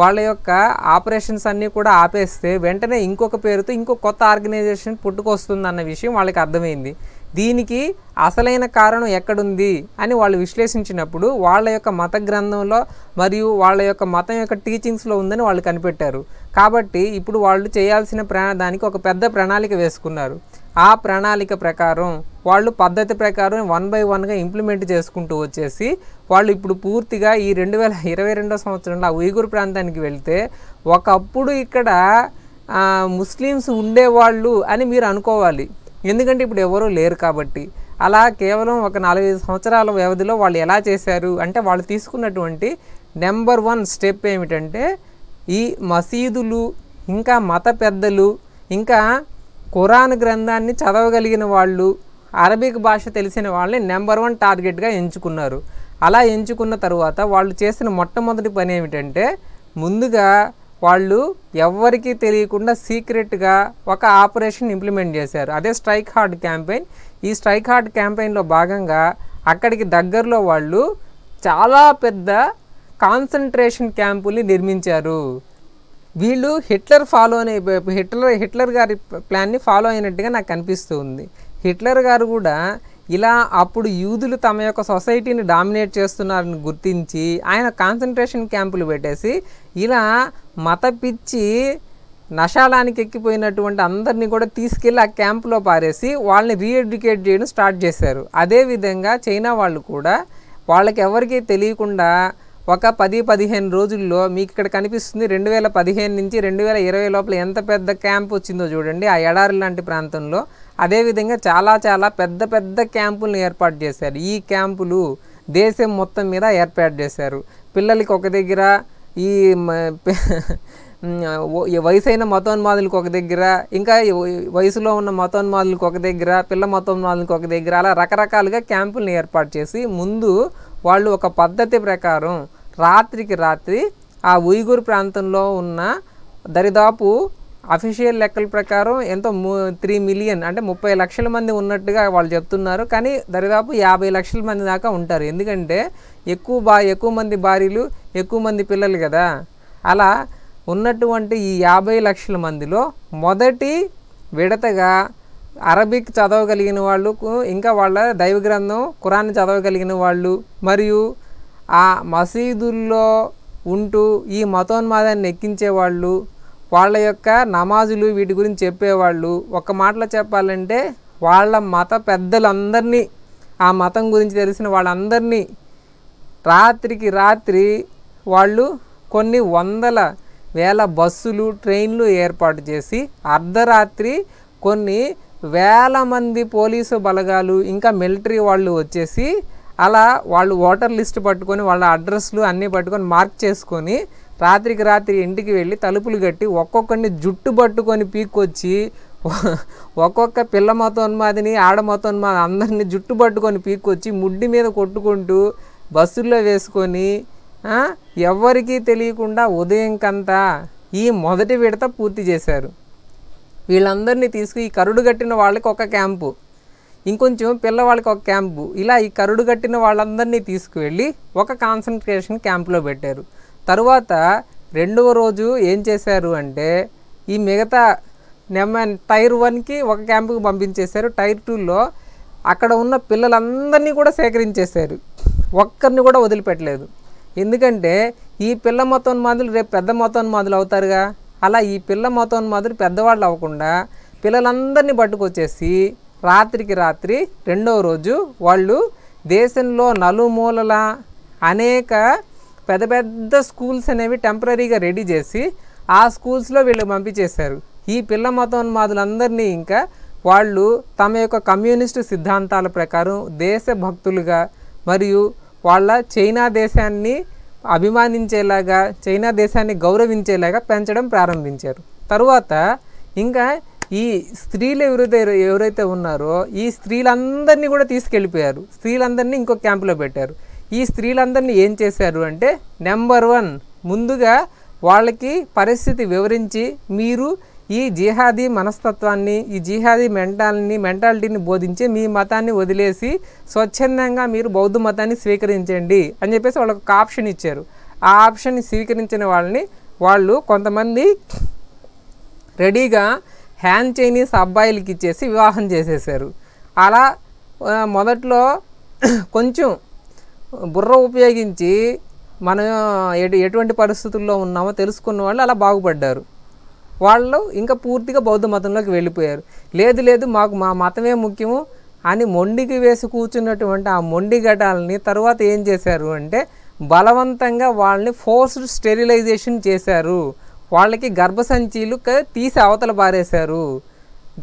వాళ్ళ యొక్క ఆపరేషన్స్ అన్నీ కూడా ఆపేస్తే వెంటనే ఇంకొక పేరుతో ఇంకో కొత్త ఆర్గనైజేషన్ పుట్టుకొస్తుంది అన్న విషయం వాళ్ళకి అర్థమైంది దీనికి అసలైన కారణం ఎక్కడుంది అని వాళ్ళు విశ్లేషించినప్పుడు వాళ్ళ యొక్క మత గ్రంథంలో మరియు వాళ్ళ యొక్క మతం యొక్క టీచింగ్స్లో ఉందని వాళ్ళు కనిపెట్టారు కాబట్టి ఇప్పుడు వాళ్ళు చేయాల్సిన దానికి ఒక పెద్ద ప్రణాళిక వేసుకున్నారు ఆ ప్రణాళిక ప్రకారం వాళ్ళు పద్ధతి ప్రకారం వన్ బై వన్గా ఇంప్లిమెంట్ చేసుకుంటూ వచ్చేసి వాళ్ళు ఇప్పుడు పూర్తిగా ఈ రెండు వేల ఇరవై రెండో సంవత్సరంలో ఆ ఉయ్గూర్ ప్రాంతానికి వెళ్తే ఒకప్పుడు ఇక్కడ ముస్లిమ్స్ ఉండేవాళ్ళు అని మీరు అనుకోవాలి ఎందుకంటే ఇప్పుడు ఎవరూ లేరు కాబట్టి అలా కేవలం ఒక నాలుగైదు సంవత్సరాల వ్యవధిలో వాళ్ళు ఎలా చేశారు అంటే వాళ్ళు తీసుకున్నటువంటి నెంబర్ వన్ స్టెప్ ఏమిటంటే ఈ మసీదులు ఇంకా మత పెద్దలు ఇంకా ఖురాన్ గ్రంథాన్ని చదవగలిగిన వాళ్ళు అరబిక్ భాష తెలిసిన వాళ్ళని నెంబర్ వన్ టార్గెట్గా ఎంచుకున్నారు అలా ఎంచుకున్న తర్వాత వాళ్ళు చేసిన మొట్టమొదటి పని ఏమిటంటే ముందుగా వాళ్ళు ఎవ్వరికీ తెలియకుండా సీక్రెట్గా ఒక ఆపరేషన్ ఇంప్లిమెంట్ చేశారు అదే స్ట్రైక్ హార్డ్ క్యాంపెయిన్ ఈ స్ట్రైక్ హార్డ్ క్యాంపెయిన్లో భాగంగా అక్కడికి దగ్గరలో వాళ్ళు చాలా పెద్ద కాన్సన్ట్రేషన్ క్యాంపుల్ని నిర్మించారు వీళ్ళు హిట్లర్ ఫాలో అయిపోయి హిట్లర్ హిట్లర్ గారి ప్లాన్ని ఫాలో అయినట్టుగా నాకు అనిపిస్తుంది హిట్లర్ గారు కూడా ఇలా అప్పుడు యూదులు తమ యొక్క సొసైటీని డామినేట్ చేస్తున్నారని గుర్తించి ఆయన కాన్సన్ట్రేషన్ క్యాంపులు పెట్టేసి ఇలా మత పిచ్చి నషాలానికి ఎక్కిపోయినటువంటి అందరినీ కూడా తీసుకెళ్ళి ఆ క్యాంపులో పారేసి వాళ్ళని రీఎడ్యుకేట్ చేయడం స్టార్ట్ చేశారు అదేవిధంగా చైనా వాళ్ళు కూడా వాళ్ళకి ఎవరికి తెలియకుండా ఒక పది పదిహేను రోజుల్లో మీకు ఇక్కడ కనిపిస్తుంది రెండు వేల పదిహేను నుంచి రెండు వేల ఇరవై లోపల ఎంత పెద్ద క్యాంప్ వచ్చిందో చూడండి ఆ ఎడారి లాంటి ప్రాంతంలో అదేవిధంగా చాలా చాలా పెద్ద పెద్ద క్యాంపులను ఏర్పాటు చేశారు ఈ క్యాంపులు దేశం మొత్తం మీద ఏర్పాటు చేశారు పిల్లలకి ఒక దగ్గర ఈ వయసైన మతోన్మాదులకు ఒక దగ్గర ఇంకా వయసులో ఉన్న మతోన్మాదులకు ఒక దగ్గర పిల్ల మతోన్మాదులకు ఒక దగ్గర అలా రకరకాలుగా క్యాంపులను ఏర్పాటు చేసి ముందు వాళ్ళు ఒక పద్ధతి ప్రకారం రాత్రికి రాత్రి ఆ ఉయ్గూర్ ప్రాంతంలో ఉన్న దరిదాపు అఫీషియల్ లెక్కల ప్రకారం ఎంతో త్రీ మిలియన్ అంటే ముప్పై లక్షల మంది ఉన్నట్టుగా వాళ్ళు చెప్తున్నారు కానీ దరిదాపు యాభై లక్షల మంది దాకా ఉంటారు ఎందుకంటే ఎక్కువ బా ఎక్కువ మంది భార్యలు ఎక్కువ మంది పిల్లలు కదా అలా ఉన్నటువంటి ఈ యాభై లక్షల మందిలో మొదటి విడతగా అరబిక్ చదవగలిగిన వాళ్ళకు ఇంకా వాళ్ళ దైవ గ్రంథం కురాన్ చదవగలిగిన వాళ్ళు మరియు ఆ మసీదుల్లో ఉంటూ ఈ మతోన్మాదాన్ని ఎక్కించేవాళ్ళు వాళ్ళ యొక్క నమాజులు వీటి గురించి చెప్పేవాళ్ళు ఒక మాటలో చెప్పాలంటే వాళ్ళ మత పెద్దలందరినీ ఆ మతం గురించి తెలిసిన వాళ్ళందరినీ రాత్రికి రాత్రి వాళ్ళు కొన్ని వందల వేల బస్సులు ట్రైన్లు ఏర్పాటు చేసి అర్ధరాత్రి కొన్ని వేల మంది పోలీసు బలగాలు ఇంకా మిలిటరీ వాళ్ళు వచ్చేసి అలా వాళ్ళు ఓటర్ లిస్ట్ పట్టుకొని వాళ్ళ అడ్రస్లు అన్నీ పట్టుకొని మార్క్ చేసుకొని రాత్రికి రాత్రి ఇంటికి వెళ్ళి తలుపులు కట్టి ఒక్కొక్కరిని జుట్టు పట్టుకొని పీక్కొచ్చి ఒక్కొక్క పిల్ల మతోన్మాదిని ఆడ మతోన్మాది అందరిని జుట్టు పట్టుకొని పీక్కొచ్చి ముడ్డి మీద కొట్టుకుంటూ బస్సుల్లో వేసుకొని ఎవరికీ తెలియకుండా ఉదయం కంతా ఈ మొదటి విడత పూర్తి చేశారు వీళ్ళందరినీ తీసుకు ఈ కరుడు కట్టిన వాళ్ళకి ఒక క్యాంపు ఇంకొంచెం పిల్లవాళ్ళకి ఒక క్యాంపు ఇలా ఈ కరుడు కట్టిన వాళ్ళందరినీ తీసుకువెళ్ళి ఒక కాన్సన్ట్రేషన్ క్యాంప్లో పెట్టారు తరువాత రెండవ రోజు ఏం చేశారు అంటే ఈ మిగతా నెమ్మ టైర్ వన్కి ఒక క్యాంపుకి పంపించేశారు టైర్ టూలో అక్కడ ఉన్న పిల్లలందరినీ కూడా సేకరించేశారు ఒక్కరిని కూడా వదిలిపెట్టలేదు ఎందుకంటే ఈ పిల్ల మందులు రేపు పెద్ద మందులు అవుతారుగా అలా ఈ పిల్ల మాదిరి పెద్దవాళ్ళు అవ్వకుండా పిల్లలందరినీ పట్టుకొచ్చేసి రాత్రికి రాత్రి రెండవ రోజు వాళ్ళు దేశంలో నలుమూలల అనేక పెద్ద పెద్ద స్కూల్స్ అనేవి టెంపరీగా రెడీ చేసి ఆ స్కూల్స్లో వీళ్ళు పంపించేశారు ఈ పిల్ల మతోన్మాదులందరినీ ఇంకా వాళ్ళు తమ యొక్క కమ్యూనిస్టు సిద్ధాంతాల ప్రకారం దేశ భక్తులుగా మరియు వాళ్ళ చైనా దేశాన్ని అభిమానించేలాగా చైనా దేశాన్ని గౌరవించేలాగా పెంచడం ప్రారంభించారు తరువాత ఇంకా ఈ స్త్రీలు ఎవరైతే ఎవరైతే ఉన్నారో ఈ స్త్రీలందరినీ కూడా తీసుకెళ్ళిపోయారు స్త్రీలందరినీ ఇంకో క్యాంపులో పెట్టారు ఈ స్త్రీలందరినీ ఏం చేశారు అంటే నెంబర్ వన్ ముందుగా వాళ్ళకి పరిస్థితి వివరించి మీరు ఈ జిహాదీ మనస్తత్వాన్ని ఈ జిహాదీ మెంటాలిని మెంటాలిటీని బోధించి మీ మతాన్ని వదిలేసి స్వచ్ఛందంగా మీరు బౌద్ధ మతాన్ని స్వీకరించండి అని చెప్పేసి వాళ్ళకు ఒక ఆప్షన్ ఇచ్చారు ఆ ఆప్షన్ని స్వీకరించిన వాళ్ళని వాళ్ళు కొంతమంది రెడీగా హ్యాండ్ చైనీస్ అబ్బాయిలకి ఇచ్చేసి వివాహం చేసేసారు అలా మొదట్లో కొంచెం బుర్ర ఉపయోగించి మనం ఎటు ఎటువంటి పరిస్థితుల్లో ఉన్నామో తెలుసుకున్న వాళ్ళు అలా బాగుపడ్డారు వాళ్ళు ఇంకా పూర్తిగా బౌద్ధ మతంలోకి వెళ్ళిపోయారు లేదు లేదు మాకు మా మతమే ముఖ్యము అని మొండికి వేసి కూర్చున్నటువంటి ఆ మొండి ఘటాలని తర్వాత ఏం చేశారు అంటే బలవంతంగా వాళ్ళని ఫోర్స్డ్ స్టెరిలైజేషన్ చేశారు వాళ్ళకి గర్భసంచీలు తీసి అవతల పారేశారు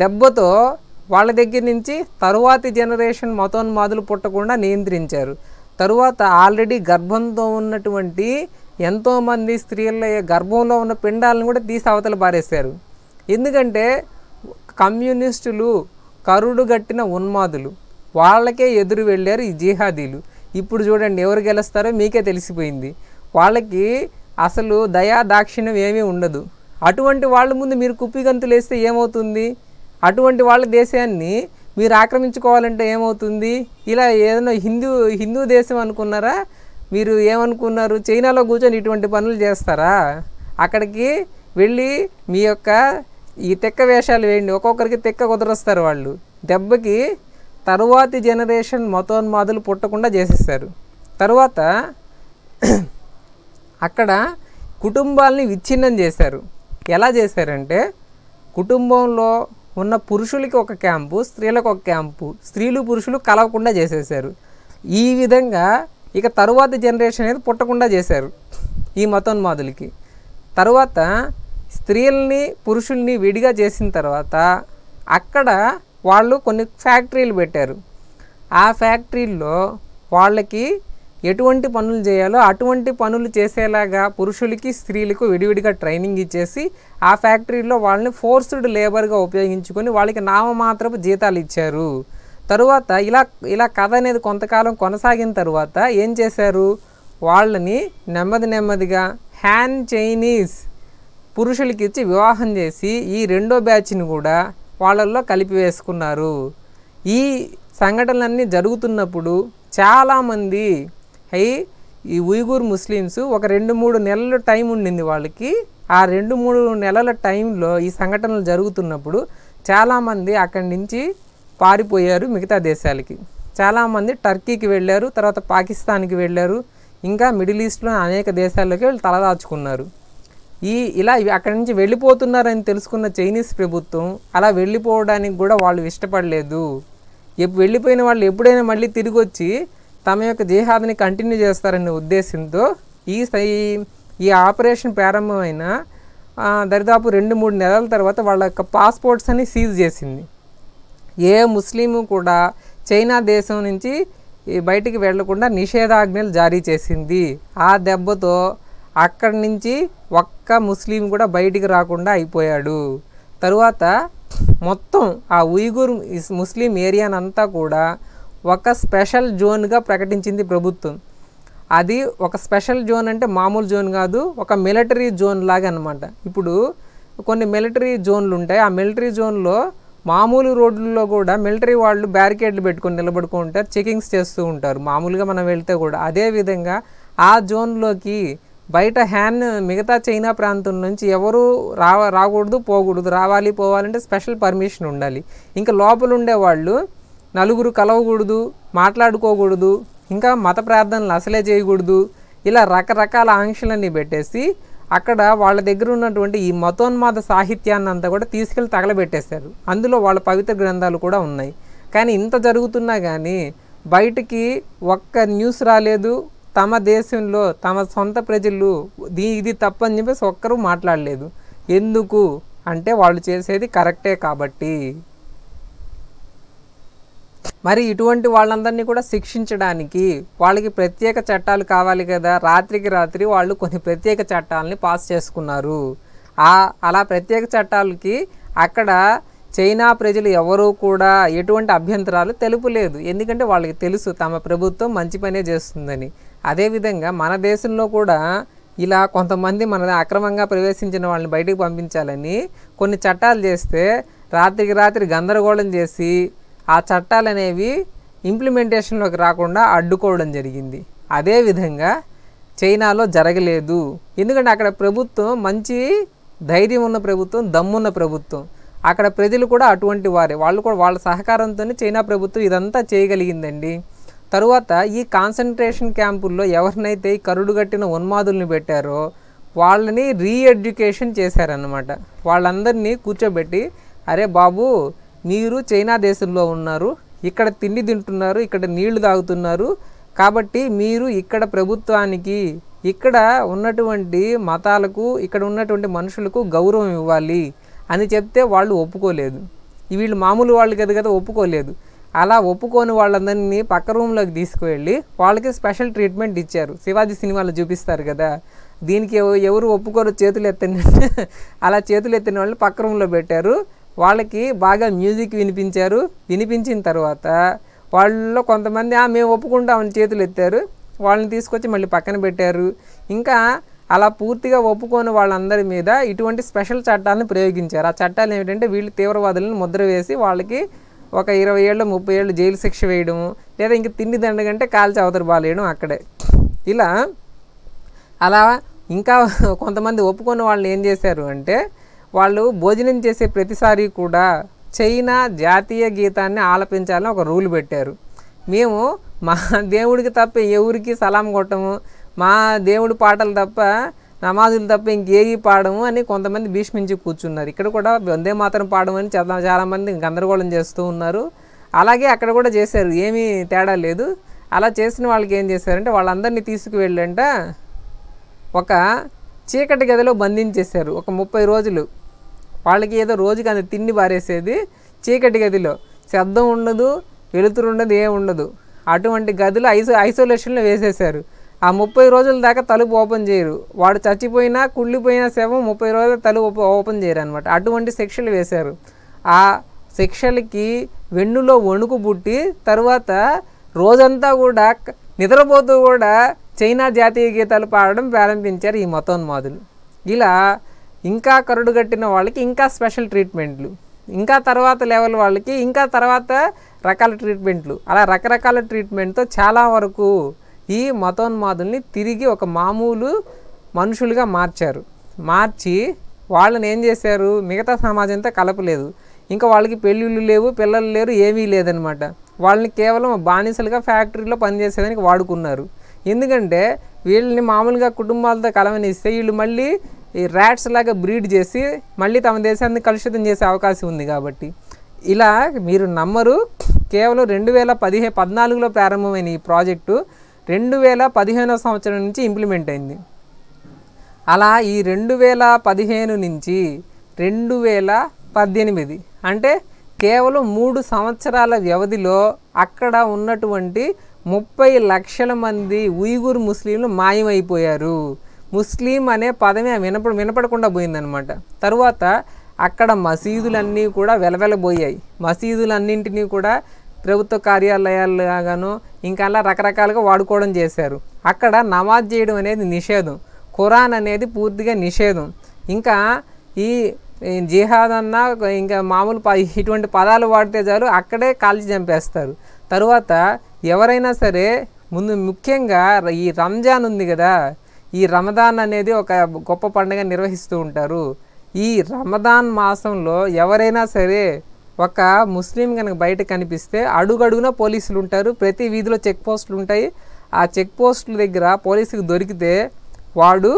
దెబ్బతో వాళ్ళ దగ్గర నుంచి తరువాతి జనరేషన్ మతోన్మాదులు పుట్టకుండా నియంత్రించారు తరువాత ఆల్రెడీ గర్భంతో ఉన్నటువంటి ఎంతోమంది స్త్రీల గర్భంలో ఉన్న పిండాలను కూడా తీసి అవతల పారేశారు ఎందుకంటే కమ్యూనిస్టులు కరుడు గట్టిన ఉన్మాదులు వాళ్ళకే ఎదురు వెళ్ళారు ఈ జిహాదీలు ఇప్పుడు చూడండి ఎవరు గెలుస్తారో మీకే తెలిసిపోయింది వాళ్ళకి అసలు దయా దాక్షిణ్యం ఏమీ ఉండదు అటువంటి వాళ్ళ ముందు మీరు కుప్పిగంతులు వేస్తే ఏమవుతుంది అటువంటి వాళ్ళ దేశాన్ని మీరు ఆక్రమించుకోవాలంటే ఏమవుతుంది ఇలా ఏదైనా హిందూ హిందూ దేశం అనుకున్నారా మీరు ఏమనుకున్నారు చైనాలో కూర్చొని ఇటువంటి పనులు చేస్తారా అక్కడికి వెళ్ళి మీ యొక్క ఈ తెక్క వేషాలు వేయండి ఒక్కొక్కరికి తెక్క కుదరస్తారు వాళ్ళు దెబ్బకి తరువాతి జనరేషన్ మతోన్మాదులు పుట్టకుండా చేసేస్తారు తరువాత అక్కడ కుటుంబాలని విచ్ఛిన్నం చేశారు ఎలా చేశారంటే కుటుంబంలో ఉన్న పురుషులకి ఒక క్యాంపు స్త్రీలకు ఒక క్యాంపు స్త్రీలు పురుషులు కలవకుండా చేసేసారు ఈ విధంగా ఇక తరువాత జనరేషన్ అనేది పుట్టకుండా చేశారు ఈ మతోన్మాదులకి తర్వాత స్త్రీల్ని పురుషుల్ని విడిగా చేసిన తర్వాత అక్కడ వాళ్ళు కొన్ని ఫ్యాక్టరీలు పెట్టారు ఆ ఫ్యాక్టరీల్లో వాళ్ళకి ఎటువంటి పనులు చేయాలో అటువంటి పనులు చేసేలాగా పురుషులకి స్త్రీలకు విడివిడిగా ట్రైనింగ్ ఇచ్చేసి ఆ ఫ్యాక్టరీలో వాళ్ళని ఫోర్స్డ్ లేబర్గా ఉపయోగించుకొని వాళ్ళకి నామమాత్రపు జీతాలు ఇచ్చారు తరువాత ఇలా ఇలా కథ అనేది కొంతకాలం కొనసాగిన తర్వాత ఏం చేశారు వాళ్ళని నెమ్మది నెమ్మదిగా హ్యాండ్ చైనీస్ పురుషులకి ఇచ్చి వివాహం చేసి ఈ రెండో బ్యాచ్ని కూడా వాళ్ళల్లో కలిపివేసుకున్నారు ఈ సంఘటనలన్నీ జరుగుతున్నప్పుడు చాలామంది అయ్యి ఈ ఉయ్గూర్ ముస్లిమ్స్ ఒక రెండు మూడు నెలల టైం ఉండింది వాళ్ళకి ఆ రెండు మూడు నెలల టైంలో ఈ సంఘటనలు జరుగుతున్నప్పుడు చాలామంది అక్కడి నుంచి పారిపోయారు మిగతా దేశాలకి చాలామంది టర్కీకి వెళ్ళారు తర్వాత పాకిస్తాన్కి వెళ్ళారు ఇంకా మిడిల్ ఈస్ట్లో అనేక దేశాల్లోకి వెళ్ళి తలదాచుకున్నారు ఈ ఇలా అక్కడి నుంచి వెళ్ళిపోతున్నారని తెలుసుకున్న చైనీస్ ప్రభుత్వం అలా వెళ్ళిపోవడానికి కూడా వాళ్ళు ఇష్టపడలేదు వెళ్ళిపోయిన వాళ్ళు ఎప్పుడైనా మళ్ళీ తిరిగి వచ్చి తమ యొక్క జిహాద్ని కంటిన్యూ చేస్తారనే ఉద్దేశంతో ఈ ఈ ఆపరేషన్ ప్రారంభమైన దరిదాపు రెండు మూడు నెలల తర్వాత వాళ్ళ యొక్క పాస్పోర్ట్స్ అని సీజ్ చేసింది ఏ ముస్లిము కూడా చైనా దేశం నుంచి బయటికి వెళ్లకుండా నిషేధాజ్ఞలు జారీ చేసింది ఆ దెబ్బతో అక్కడి నుంచి ఒక్క ముస్లిం కూడా బయటికి రాకుండా అయిపోయాడు తరువాత మొత్తం ఆ ఉయ్గూర్ ముస్లిం ఏరియానంతా కూడా ఒక స్పెషల్ జోన్గా ప్రకటించింది ప్రభుత్వం అది ఒక స్పెషల్ జోన్ అంటే మామూలు జోన్ కాదు ఒక మిలిటరీ జోన్ లాగా అనమాట ఇప్పుడు కొన్ని మిలిటరీ జోన్లు ఉంటాయి ఆ మిలిటరీ జోన్లో మామూలు రోడ్లలో కూడా మిలిటరీ వాళ్ళు బ్యారికేడ్లు పెట్టుకొని ఉంటారు చెకింగ్స్ చేస్తూ ఉంటారు మామూలుగా మనం వెళ్తే కూడా అదేవిధంగా ఆ జోన్లోకి బయట హ్యాన్ మిగతా చైనా ప్రాంతం నుంచి ఎవరు రా రాకూడదు పోకూడదు రావాలి పోవాలంటే స్పెషల్ పర్మిషన్ ఉండాలి ఇంకా లోపల ఉండేవాళ్ళు నలుగురు కలవకూడదు మాట్లాడుకోకూడదు ఇంకా మత ప్రార్థనలు అసలే చేయకూడదు ఇలా రకరకాల ఆంక్షలన్నీ పెట్టేసి అక్కడ వాళ్ళ దగ్గర ఉన్నటువంటి ఈ మతోన్మాద సాహిత్యాన్ని అంతా కూడా తీసుకెళ్ళి తగలబెట్టేశారు అందులో వాళ్ళ పవిత్ర గ్రంథాలు కూడా ఉన్నాయి కానీ ఇంత జరుగుతున్నా కానీ బయటికి ఒక్క న్యూస్ రాలేదు తమ దేశంలో తమ సొంత ప్రజలు దీ ఇది తప్పని చెప్పేసి ఒక్కరూ మాట్లాడలేదు ఎందుకు అంటే వాళ్ళు చేసేది కరెక్టే కాబట్టి మరి ఇటువంటి వాళ్ళందరినీ కూడా శిక్షించడానికి వాళ్ళకి ప్రత్యేక చట్టాలు కావాలి కదా రాత్రికి రాత్రి వాళ్ళు కొన్ని ప్రత్యేక చట్టాలని పాస్ చేసుకున్నారు ఆ అలా ప్రత్యేక చట్టాలకి అక్కడ చైనా ప్రజలు ఎవరూ కూడా ఎటువంటి అభ్యంతరాలు తెలుపులేదు ఎందుకంటే వాళ్ళకి తెలుసు తమ ప్రభుత్వం మంచి పనే చేస్తుందని అదేవిధంగా మన దేశంలో కూడా ఇలా కొంతమంది మన అక్రమంగా ప్రవేశించిన వాళ్ళని బయటకు పంపించాలని కొన్ని చట్టాలు చేస్తే రాత్రికి రాత్రి గందరగోళం చేసి ఆ చట్టాలు అనేవి ఇంప్లిమెంటేషన్లోకి రాకుండా అడ్డుకోవడం జరిగింది అదేవిధంగా చైనాలో జరగలేదు ఎందుకంటే అక్కడ ప్రభుత్వం మంచి ధైర్యం ఉన్న ప్రభుత్వం దమ్మున్న ప్రభుత్వం అక్కడ ప్రజలు కూడా అటువంటి వారే వాళ్ళు కూడా వాళ్ళ సహకారంతోనే చైనా ప్రభుత్వం ఇదంతా చేయగలిగిందండి తరువాత ఈ కాన్సన్ట్రేషన్ క్యాంపుల్లో ఎవరినైతే ఈ కరుడుగట్టిన ఉన్మాదుల్ని పెట్టారో వాళ్ళని రీఎడ్యుకేషన్ చేశారనమాట వాళ్ళందరినీ కూర్చోబెట్టి అరే బాబు మీరు చైనా దేశంలో ఉన్నారు ఇక్కడ తిండి తింటున్నారు ఇక్కడ నీళ్లు తాగుతున్నారు కాబట్టి మీరు ఇక్కడ ప్రభుత్వానికి ఇక్కడ ఉన్నటువంటి మతాలకు ఇక్కడ ఉన్నటువంటి మనుషులకు గౌరవం ఇవ్వాలి అని చెప్తే వాళ్ళు ఒప్పుకోలేదు వీళ్ళు మామూలు వాళ్ళు కదా కదా ఒప్పుకోలేదు అలా ఒప్పుకోని వాళ్ళందరినీ పక్క రూమ్లోకి తీసుకువెళ్ళి వాళ్ళకి స్పెషల్ ట్రీట్మెంట్ ఇచ్చారు శివాజీ సినిమాలు చూపిస్తారు కదా దీనికి ఎవరు ఒప్పుకోరు చేతులు ఎత్తిన అలా చేతులు ఎత్తిన వాళ్ళని పక్క రూమ్లో పెట్టారు వాళ్ళకి బాగా మ్యూజిక్ వినిపించారు వినిపించిన తర్వాత వాళ్ళలో కొంతమంది మేము ఒప్పుకుంటామని చేతులు ఎత్తారు వాళ్ళని తీసుకొచ్చి మళ్ళీ పక్కన పెట్టారు ఇంకా అలా పూర్తిగా ఒప్పుకొని వాళ్ళందరి మీద ఇటువంటి స్పెషల్ చట్టాలను ప్రయోగించారు ఆ చట్టాలు ఏమిటంటే వీళ్ళు తీవ్రవాదులను ముద్ర వేసి వాళ్ళకి ఒక ఇరవై ఏళ్ళు ముప్పై ఏళ్ళు జైలు శిక్ష వేయడం లేదా ఇంక తిండి దండగంటే కాల్చి అవతల బాలేయడం అక్కడే ఇలా అలా ఇంకా కొంతమంది ఒప్పుకొని వాళ్ళని ఏం చేశారు అంటే వాళ్ళు భోజనం చేసే ప్రతిసారి కూడా చైనా జాతీయ గీతాన్ని ఆలపించాలని ఒక రూల్ పెట్టారు మేము మా దేవుడికి తప్ప ఎవరికి సలాం కొట్టము మా దేవుడి పాటలు తప్ప నమాజులు తప్ప ఇంకేవి పాడము అని కొంతమంది భీష్మించి కూర్చున్నారు ఇక్కడ కూడా వందే మాత్రం పాడమని చాలా చాలామంది గందరగోళం చేస్తూ ఉన్నారు అలాగే అక్కడ కూడా చేశారు ఏమీ తేడా లేదు అలా చేసిన వాళ్ళకి ఏం చేశారంటే వాళ్ళందరినీ తీసుకువెళ్ళంట ఒక చీకటి గదిలో బంధించేశారు ఒక ముప్పై రోజులు వాళ్ళకి ఏదో రోజుకి అంత తిండి పారేసేది చీకటి గదిలో శబ్దం ఉండదు వెలుతురు ఉండదు ఏ ఉండదు అటువంటి గదిలో ఐసో ఐసోలేషన్లో వేసేశారు ఆ ముప్పై రోజుల దాకా తలుపు ఓపెన్ చేయరు వాడు చచ్చిపోయినా కుళ్ళిపోయిన శవం ముప్పై రోజుల తలుపు ఓపెన్ చేయరు అనమాట అటువంటి శిక్షలు వేశారు ఆ శిక్షలకి వెన్నులో వణుకు పుట్టి తర్వాత రోజంతా కూడా నిద్రపోతూ కూడా చైనా జాతీయ గీతాలు పాడడం ప్రారంభించారు ఈ మతోన్మాదులు ఇలా ఇంకా కరుడుగట్టిన వాళ్ళకి ఇంకా స్పెషల్ ట్రీట్మెంట్లు ఇంకా తర్వాత లెవెల్ వాళ్ళకి ఇంకా తర్వాత రకాల ట్రీట్మెంట్లు అలా రకరకాల ట్రీట్మెంట్తో చాలా వరకు ఈ మతోన్మాదుల్ని తిరిగి ఒక మామూలు మనుషులుగా మార్చారు మార్చి వాళ్ళని ఏం చేశారు మిగతా సమాజంతో కలపలేదు ఇంకా వాళ్ళకి పెళ్ళిళ్ళు లేవు పిల్లలు లేరు ఏమీ లేదనమాట వాళ్ళని కేవలం బానిసలుగా ఫ్యాక్టరీలో పనిచేసేదానికి వాడుకున్నారు ఎందుకంటే వీళ్ళని మామూలుగా కుటుంబాలతో కలవనిస్తే వీళ్ళు మళ్ళీ ఈ ర్యాట్స్ లాగా బ్రీడ్ చేసి మళ్ళీ తమ దేశాన్ని కలుషితం చేసే అవకాశం ఉంది కాబట్టి ఇలా మీరు నమ్మరు కేవలం రెండు వేల పదిహే పద్నాలుగులో ప్రారంభమైన ఈ ప్రాజెక్టు రెండు వేల పదిహేనో సంవత్సరం నుంచి ఇంప్లిమెంట్ అయింది అలా ఈ రెండు వేల పదిహేను నుంచి రెండు వేల పద్దెనిమిది అంటే కేవలం మూడు సంవత్సరాల వ్యవధిలో అక్కడ ఉన్నటువంటి ముప్పై లక్షల మంది ఉయ్యూర్ ముస్లింలు మాయమైపోయారు ముస్లిం అనే పదమే వినప వినపడకుండా పోయిందనమాట తరువాత అక్కడ మసీదులన్నీ కూడా వెలవెలబోయాయి మసీదులన్నింటినీ కూడా ప్రభుత్వ కార్యాలయాలుగాను ఇంకా అలా రకరకాలుగా వాడుకోవడం చేశారు అక్కడ నమాజ్ చేయడం అనేది నిషేధం ఖురాన్ అనేది పూర్తిగా నిషేధం ఇంకా ఈ జిహాద్ అన్న ఇంకా మామూలు ఇటువంటి పదాలు వాడితే చాలు అక్కడే కాల్చి చంపేస్తారు తరువాత ఎవరైనా సరే ముందు ముఖ్యంగా ఈ రంజాన్ ఉంది కదా ఈ రమదాన్ అనేది ఒక గొప్ప పండుగ నిర్వహిస్తూ ఉంటారు ఈ రమదాన్ మాసంలో ఎవరైనా సరే ఒక ముస్లిం కనుక బయట కనిపిస్తే అడుగడుగున పోలీసులు ఉంటారు ప్రతి వీధిలో చెక్ పోస్టులు ఉంటాయి ఆ చెక్ పోస్టుల దగ్గర పోలీసుకు దొరికితే వాడు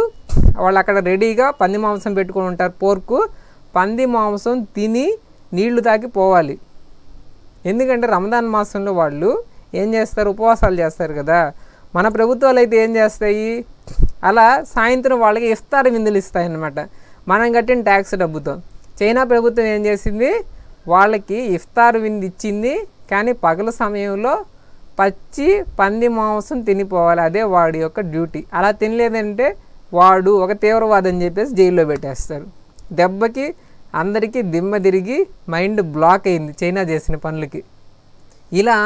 వాళ్ళు అక్కడ రెడీగా పంది మాంసం పెట్టుకొని ఉంటారు పోర్కు పంది మాంసం తిని నీళ్లు తాకి పోవాలి ఎందుకంటే రమదాన్ మాసంలో వాళ్ళు ఏం చేస్తారు ఉపవాసాలు చేస్తారు కదా మన ప్రభుత్వాలు అయితే ఏం చేస్తాయి అలా సాయంత్రం వాళ్ళకి ఇఫ్తార్ విందులు ఇస్తాయన్నమాట మనం కట్టిన ట్యాక్స్ డబ్బుతో చైనా ప్రభుత్వం ఏం చేసింది వాళ్ళకి ఇఫ్తార్ విందు ఇచ్చింది కానీ పగల సమయంలో పచ్చి పంది మాంసం తినిపోవాలి అదే వాడి యొక్క డ్యూటీ అలా తినలేదంటే వాడు ఒక తీవ్రవాదం చెప్పేసి జైల్లో పెట్టేస్తారు దెబ్బకి అందరికీ దిమ్మ తిరిగి మైండ్ బ్లాక్ అయింది చైనా చేసిన పనులకి ఇలా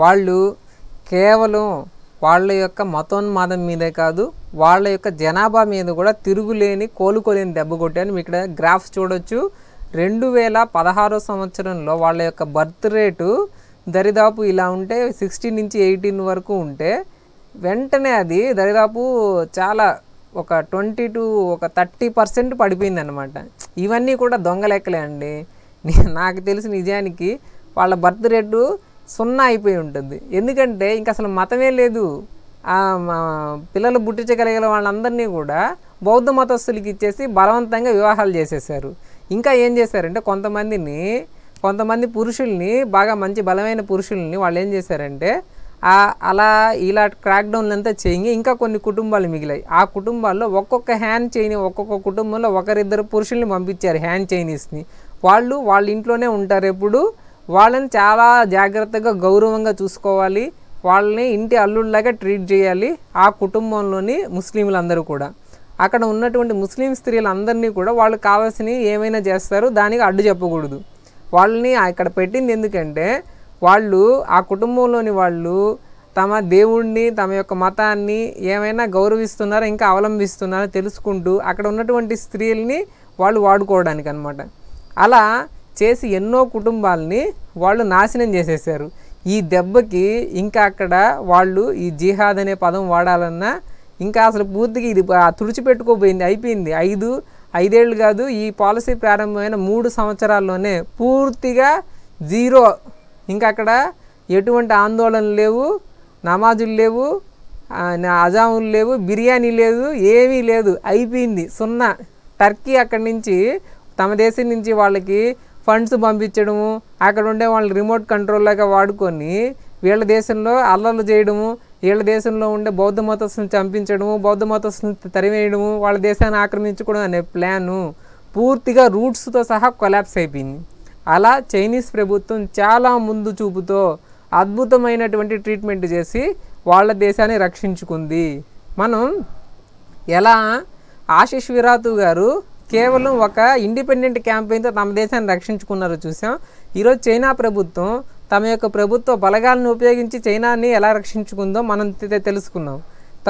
వాళ్ళు కేవలం వాళ్ళ యొక్క మతోన్మాదం మీదే కాదు వాళ్ళ యొక్క జనాభా మీద కూడా తిరుగులేని కోలుకోలేని దెబ్బ కొట్టాను మీ ఇక్కడ గ్రాఫ్ చూడొచ్చు రెండు వేల పదహారో సంవత్సరంలో వాళ్ళ యొక్క బర్త్ రేటు దరిదాపు ఇలా ఉంటే సిక్స్టీన్ నుంచి ఎయిటీన్ వరకు ఉంటే వెంటనే అది దరిదాపు చాలా ఒక ట్వంటీ టు ఒక థర్టీ పర్సెంట్ పడిపోయింది అనమాట ఇవన్నీ కూడా దొంగలెక్కలే అండి నాకు తెలిసి నిజానికి వాళ్ళ బర్త్ రేటు సున్నా అయిపోయి ఉంటుంది ఎందుకంటే ఇంక అసలు మతమే లేదు పిల్లలు పుట్టించగలిగిన వాళ్ళందరినీ కూడా బౌద్ధ మతస్థులకి ఇచ్చేసి బలవంతంగా వివాహాలు చేసేసారు ఇంకా ఏం చేశారంటే కొంతమందిని కొంతమంది పురుషుల్ని బాగా మంచి బలమైన పురుషుల్ని వాళ్ళు ఏం చేశారంటే అలా ఇలా క్రాక్డౌన్లు అంతా చేయి ఇంకా కొన్ని కుటుంబాలు మిగిలాయి ఆ కుటుంబాల్లో ఒక్కొక్క హ్యాండ్ చైన్ ఒక్కొక్క కుటుంబంలో ఒకరిద్దరు పురుషుల్ని పంపించారు హ్యాండ్ చైనీస్ని వాళ్ళు వాళ్ళ ఇంట్లోనే ఉంటారు ఎప్పుడు వాళ్ళని చాలా జాగ్రత్తగా గౌరవంగా చూసుకోవాలి వాళ్ళని ఇంటి అల్లుళ్ళగా ట్రీట్ చేయాలి ఆ కుటుంబంలోని ముస్లింలందరూ కూడా అక్కడ ఉన్నటువంటి ముస్లిం స్త్రీలందరినీ కూడా వాళ్ళు కావాల్సినవి ఏమైనా చేస్తారు దానికి అడ్డు చెప్పకూడదు వాళ్ళని అక్కడ పెట్టింది ఎందుకంటే వాళ్ళు ఆ కుటుంబంలోని వాళ్ళు తమ దేవుణ్ణి తమ యొక్క మతాన్ని ఏమైనా గౌరవిస్తున్నారో ఇంకా అవలంబిస్తున్నారో తెలుసుకుంటూ అక్కడ ఉన్నటువంటి స్త్రీల్ని వాళ్ళు వాడుకోవడానికి అనమాట అలా చేసి ఎన్నో కుటుంబాలని వాళ్ళు నాశనం చేసేసారు ఈ దెబ్బకి ఇంకా అక్కడ వాళ్ళు ఈ జిహాద్ అనే పదం వాడాలన్నా ఇంకా అసలు పూర్తిగా ఇది తుడిచిపెట్టుకోపోయింది అయిపోయింది ఐదు ఐదేళ్ళు కాదు ఈ పాలసీ ప్రారంభమైన మూడు సంవత్సరాల్లోనే పూర్తిగా జీరో ఇంకా అక్కడ ఎటువంటి ఆందోళనలు లేవు నమాజులు లేవు అజాములు లేవు బిర్యానీ లేదు ఏమీ లేదు అయిపోయింది సున్నా టర్కీ అక్కడి నుంచి తమ దేశం నుంచి వాళ్ళకి ఫండ్స్ పంపించడము అక్కడ ఉండే వాళ్ళని రిమోట్ కంట్రోల్ లాగా వాడుకొని వీళ్ళ దేశంలో అల్లర్లు చేయడము వీళ్ళ దేశంలో ఉండే బౌద్ధ మతస్థుని చంపించడము బౌద్ధ మతస్థుని తరివేయడము వాళ్ళ దేశాన్ని ఆక్రమించుకోవడం అనే ప్లాను పూర్తిగా రూట్స్తో సహా కొలాప్స్ అయిపోయింది అలా చైనీస్ ప్రభుత్వం చాలా ముందు చూపుతో అద్భుతమైనటువంటి ట్రీట్మెంట్ చేసి వాళ్ళ దేశాన్ని రక్షించుకుంది మనం ఎలా ఆశిష్ విరాతు గారు కేవలం ఒక ఇండిపెండెంట్ క్యాంపెయిన్తో తమ దేశాన్ని రక్షించుకున్నారు చూసాం ఈరోజు చైనా ప్రభుత్వం తమ యొక్క ప్రభుత్వ బలగాలను ఉపయోగించి చైనాని ఎలా రక్షించుకుందో మనం తెలుసుకున్నాం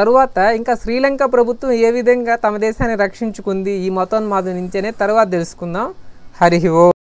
తరువాత ఇంకా శ్రీలంక ప్రభుత్వం ఏ విధంగా తమ దేశాన్ని రక్షించుకుంది ఈ మతోన్మాదు నుంచనే తర్వాత తెలుసుకుందాం హరి ఓ